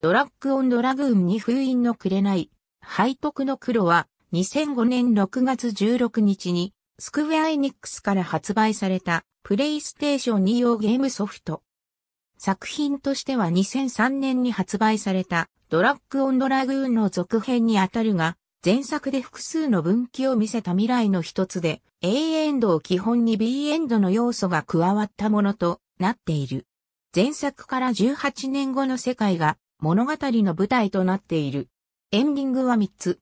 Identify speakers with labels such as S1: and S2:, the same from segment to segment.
S1: ドラッグオンドラグーンに封印のくれない、背徳の黒は2005年6月16日にスクウェアエニックスから発売されたプレイステーション2用ゲームソフト。作品としては2003年に発売されたドラッグオンドラグーンの続編にあたるが、前作で複数の分岐を見せた未来の一つで、A エンドを基本に B エンドの要素が加わったものとなっている。前作から18年後の世界が物語の舞台となっている。エンディングは3つ。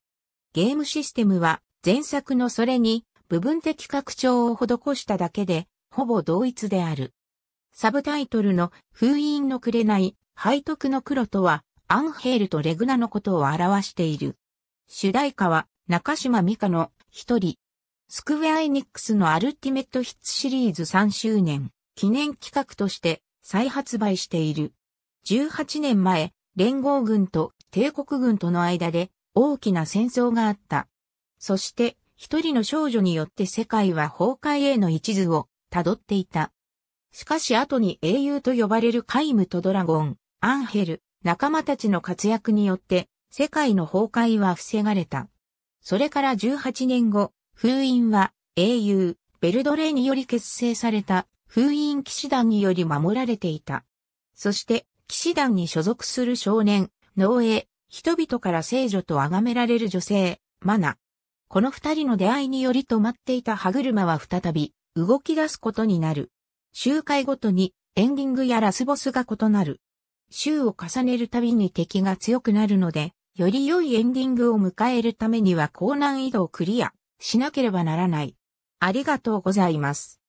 S1: ゲームシステムは前作のそれに部分的拡張を施しただけで、ほぼ同一である。サブタイトルの封印のくれない背徳の黒とは、アンヘールとレグナのことを表している。主題歌は中島美香の一人。スクウェアエニックスのアルティメットヒッツシリーズ3周年記念企画として再発売している。18年前、連合軍と帝国軍との間で大きな戦争があった。そして、一人の少女によって世界は崩壊への一途を辿っていた。しかし後に英雄と呼ばれるカイムとドラゴン、アンヘル、仲間たちの活躍によって世界の崩壊は防がれた。それから18年後、封印は英雄、ベルドレーにより結成された封印騎士団により守られていた。そして騎士団に所属する少年、農営、人々から聖女と崇められる女性、マナ。この二人の出会いにより止まっていた歯車は再び動き出すことになる。周回ごとにエンディングやラスボスが異なる。週を重ねるたびに敵が強くなるので、より良いエンディングを迎えるためには高難易度をクリアしなければならない。ありがとうございます。